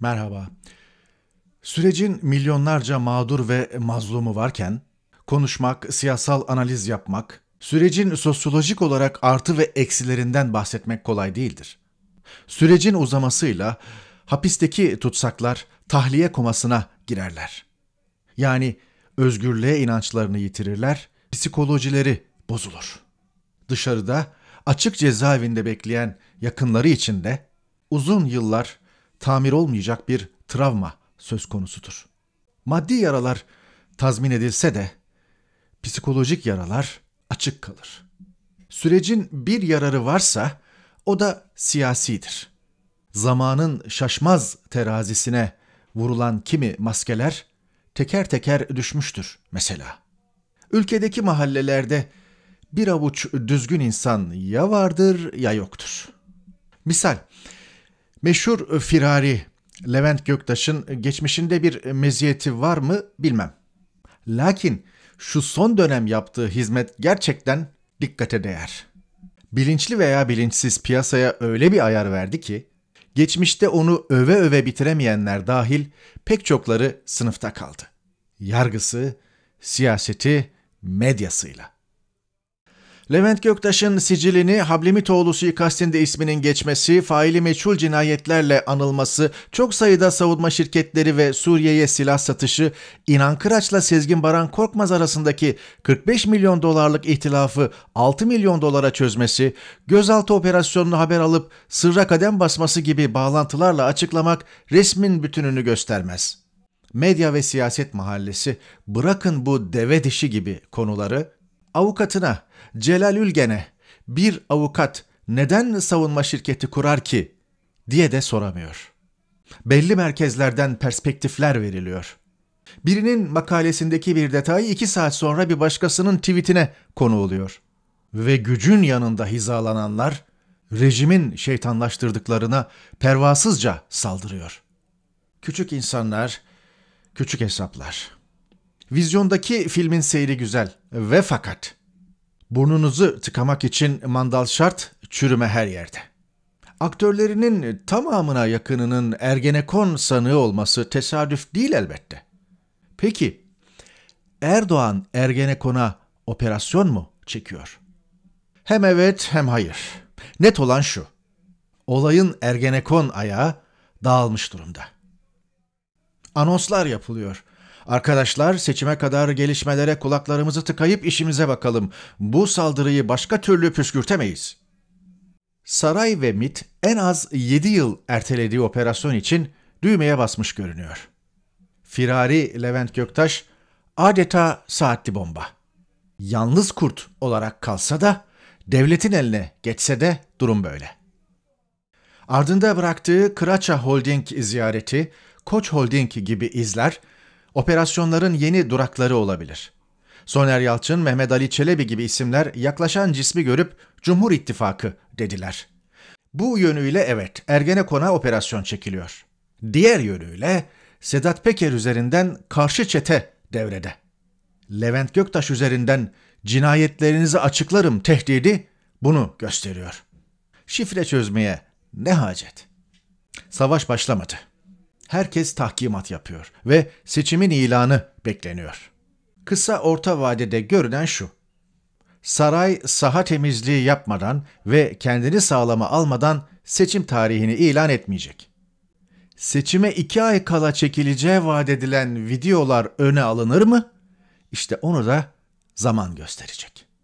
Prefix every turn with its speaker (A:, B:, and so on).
A: Merhaba. Sürecin milyonlarca mağdur ve mazlumu varken konuşmak, siyasal analiz yapmak, sürecin sosyolojik olarak artı ve eksilerinden bahsetmek kolay değildir. Sürecin uzamasıyla hapisteki tutsaklar tahliye komasına girerler. Yani özgürlüğe inançlarını yitirirler, psikolojileri bozulur. Dışarıda açık cezaevinde bekleyen yakınları için de uzun yıllar tamir olmayacak bir travma söz konusudur. Maddi yaralar tazmin edilse de psikolojik yaralar açık kalır. Sürecin bir yararı varsa o da siyasidir. Zamanın şaşmaz terazisine vurulan kimi maskeler teker teker düşmüştür mesela. Ülkedeki mahallelerde bir avuç düzgün insan ya vardır ya yoktur. Misal Meşhur e, firari Levent Göktaş'ın e, geçmişinde bir e, meziyeti var mı bilmem. Lakin şu son dönem yaptığı hizmet gerçekten dikkate değer. Bilinçli veya bilinçsiz piyasaya öyle bir ayar verdi ki geçmişte onu öve öve bitiremeyenler dahil pek çokları sınıfta kaldı. Yargısı, siyaseti, medyasıyla. Levent Göktaş'ın sicilini Hablimitoğlu suikastinde isminin geçmesi, faili meçhul cinayetlerle anılması, çok sayıda savunma şirketleri ve Suriye'ye silah satışı, İnan Kıraç'la Sezgin Baran Korkmaz arasındaki 45 milyon dolarlık ihtilafı 6 milyon dolara çözmesi, gözaltı operasyonunu haber alıp sırra kadem basması gibi bağlantılarla açıklamak resmin bütününü göstermez. Medya ve siyaset mahallesi bırakın bu deve dişi gibi konuları avukatına Celal Ülgen'e bir avukat neden savunma şirketi kurar ki diye de soramıyor. Belli merkezlerden perspektifler veriliyor. Birinin makalesindeki bir detay iki saat sonra bir başkasının tweetine konu oluyor. Ve gücün yanında hizalananlar rejimin şeytanlaştırdıklarına pervasızca saldırıyor. Küçük insanlar, küçük hesaplar.'' Vizyondaki filmin seyri güzel ve fakat burnunuzu tıkamak için mandal şart çürüme her yerde. Aktörlerinin tamamına yakınının Ergenekon sanığı olması tesadüf değil elbette. Peki Erdoğan Ergenekon'a operasyon mu çekiyor? Hem evet hem hayır. Net olan şu. Olayın Ergenekon ayağı dağılmış durumda. Anonslar yapılıyor. Arkadaşlar seçime kadar gelişmelere kulaklarımızı tıkayıp işimize bakalım. Bu saldırıyı başka türlü püskürtemeyiz. Saray ve MIT en az 7 yıl ertelediği operasyon için düğmeye basmış görünüyor. Firari Levent Göktaş adeta saatli bomba. Yalnız kurt olarak kalsa da devletin eline geçse de durum böyle. Ardında bıraktığı Kıraça Holding ziyareti, Koç Holding gibi izler operasyonların yeni durakları olabilir. Soner Yalçın, Mehmet Ali Çelebi gibi isimler yaklaşan cismi görüp Cumhur İttifakı dediler. Bu yönüyle evet Ergenekon'a operasyon çekiliyor. Diğer yönüyle Sedat Peker üzerinden karşı çete devrede. Levent Göktaş üzerinden cinayetlerinizi açıklarım tehdidi bunu gösteriyor. Şifre çözmeye ne hacet? Savaş başlamadı herkes tahkimat yapıyor ve seçimin ilanı bekleniyor. Kısa orta vadede görünen şu. Saray saha temizliği yapmadan ve kendini sağlama almadan seçim tarihini ilan etmeyecek. Seçime iki ay kala çekileceği vaat edilen videolar öne alınır mı? İşte onu da zaman gösterecek.